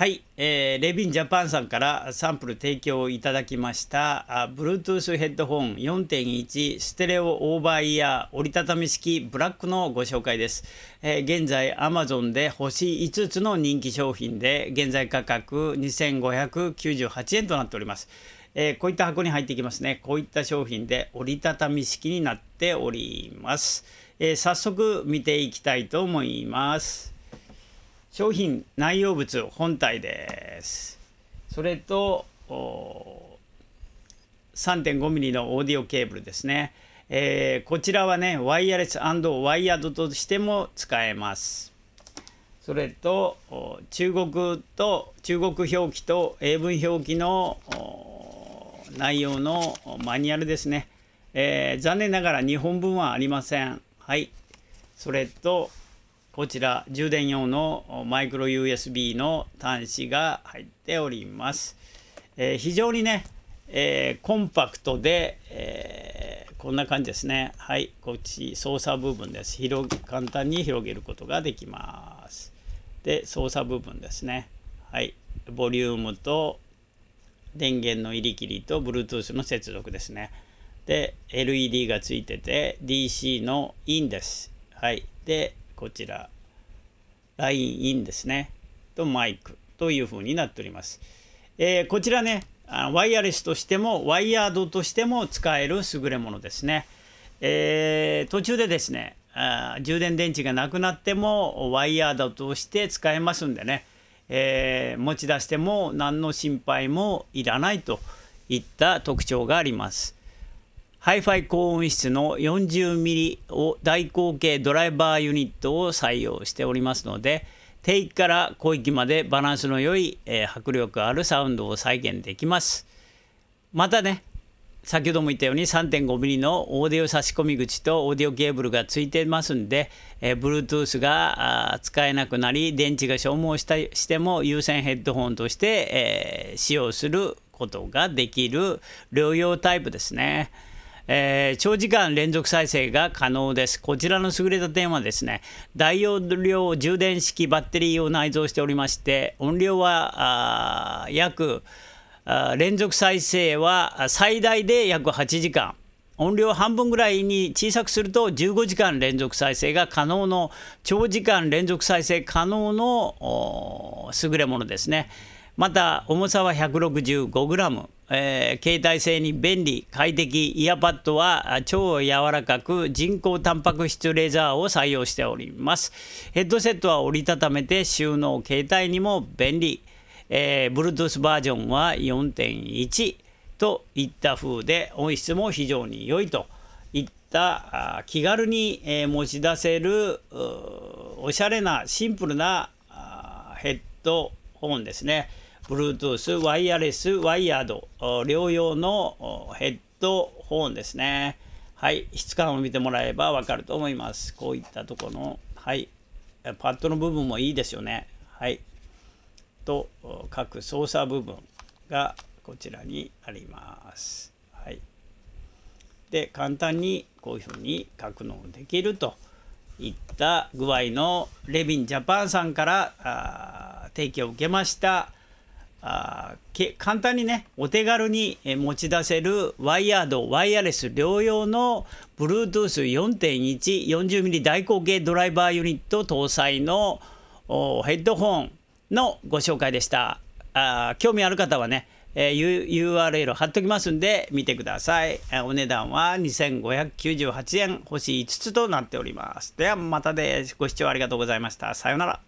はい、えー、レビンジャパンさんからサンプル提供いただきましたあ Bluetooth ヘッドホン4.1ステレオオーバーイヤー折りたたみ式ブラックのご紹介です、えー、現在 Amazon で星5つの人気商品で現在価格2598円となっておりますえー、こういった箱に入ってきますね。こういった商品で折りたたみ式になっております。えー、早速見ていきたいと思います。商品内容物本体です。それと、3.5mm のオーディオケーブルですね。えー、こちらはね、ワイヤレスワイヤードとしても使えます。それと、中国と、中国表記と英文表記の内容のマニュアルですね。えー、残念ながら日本文はありません。はい。それと、こちら充電用のマイクロ USB の端子が入っております。えー、非常にね、えー、コンパクトで、えー、こんな感じですね。はい、こっち操作部分です。広簡単に広げることができます。で、操作部分ですね。はい、ボリュームと電源の入り切りと Bluetooth の接続ですね。で、LED がついてて、DC のインです。はい。で、こちら、ラインインですね。とマイクというふうになっております。えー、こちらね、ワイヤレスとしても、ワイヤードとしても使える優れものですね。えー、途中でですねあ、充電電池がなくなっても、ワイヤードとして使えますんでね、えー、持ち出しても何の心配もいらないといった特徴があります。ハイファイ高音質の 40mm を大口径ドライバーユニットを採用しておりますので低域から広域までバランスの良い、えー、迫力あるサウンドを再現できますまたね先ほども言ったように 3.5mm のオーディオ差し込み口とオーディオケーブルがついてますんで、えー、Bluetooth が使えなくなり電池が消耗したしても有線ヘッドホンとして、えー、使用することができる療養タイプですね。えー、長時間連続再生が可能です。こちらの優れた点はですね、大容量充電式バッテリーを内蔵しておりまして、音量は約連続再生は最大で約8時間。音量半分ぐらいに小さくすると15時間連続再生が可能の長時間連続再生可能の優れものですねまた重さは 165g えー、携帯性に便利、快適、イヤパッドは超柔らかく人工タンパク質レザーを採用しております。ヘッドセットは折りたためて収納、携帯にも便利。えー、Bluetooth バージョンは4.1といった風で音質も非常に良いといった気軽に、え持ち出せるおしゃれなシンプルなヘッドホンですね。Bluetooth、ワイヤレス、ワイヤード、両用のヘッドホンですね。はい、質感を見てもらえばわかると思います。こういったとこの、はい、パッドの部分もいいですよね。はい。と、各操作部分がこちらにあります。はい。で、簡単にこういうふうに格納できるといった具合のレビンジャパンさんから提供を受けました。あけ簡単にねお手軽に持ち出せるワイヤードワイヤレス両用の Bluetooth4.140mm 大口径ドライバーユニット搭載のヘッドホンのご紹介でしたあ興味ある方はね、えー、URL 貼っときますんで見てくださいお値段は2598円星5つとなっておりますではまたですご視聴ありがとうございましたさようなら